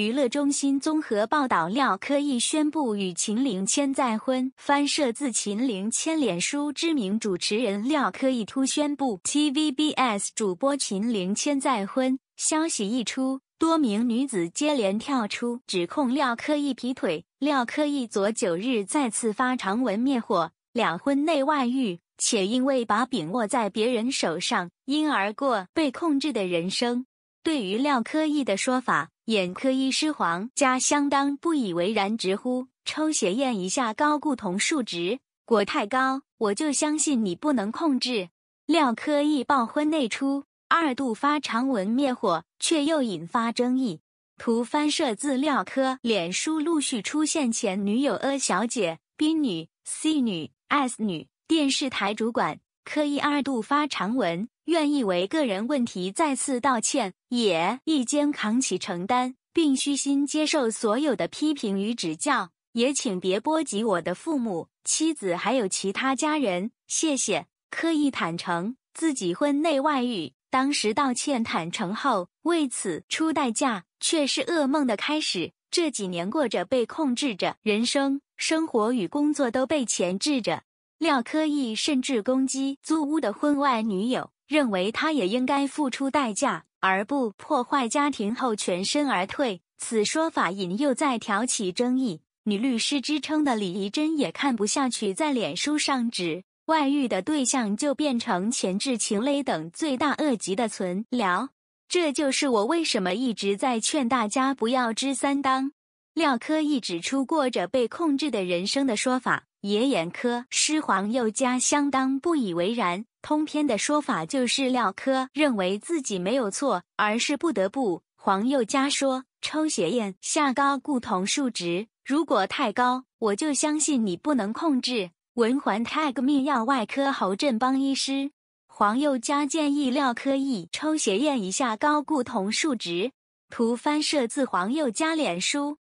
娱乐中心综合报道：廖柯义宣布与秦岭千再婚。翻摄自秦岭千脸书。知名主持人廖柯义突宣布，TVBS 主播秦岭千再婚。消息一出，多名女子接连跳出，指控廖柯义劈腿。廖柯义昨九日再次发长文灭火，两婚内外遇，且因为把柄握在别人手上，因而过被控制的人生。对于廖柯义的说法。眼科医师黄家相当不以为然，直呼抽血验一下高固酮数值，果太高，我就相信你不能控制。廖科一爆婚内出二度发长文灭火，却又引发争议。图翻摄自廖科脸书陆续出现前女友 A 小姐、B 女、C 女、S 女，电视台主管。柯一二度发长文，愿意为个人问题再次道歉，也一肩扛起承担，并虚心接受所有的批评与指教，也请别波及我的父母、妻子还有其他家人。谢谢柯一坦诚自己婚内外遇，当时道歉坦诚后，为此出代价，却是噩梦的开始。这几年过着被控制着，人生、生活与工作都被钳制着。廖科义甚至攻击租屋的婚外女友，认为他也应该付出代价，而不破坏家庭后全身而退。此说法引诱再挑起争议。女律师之称的李怡珍也看不下去，在脸书上指外遇的对象就变成前置情勒等罪大恶极的存聊，这就是我为什么一直在劝大家不要知三当。廖科一指出过着被控制的人生的说法，叶眼科、师黄宥嘉相当不以为然。通篇的说法就是廖科认为自己没有错，而是不得不。黄宥嘉说，抽血验下高固酮数值，如果太高，我就相信你不能控制。文环 tag 泌尿外科侯振邦医师，黄宥嘉建议廖科一抽血验一下高固酮数值。图翻摄自黄宥嘉脸书。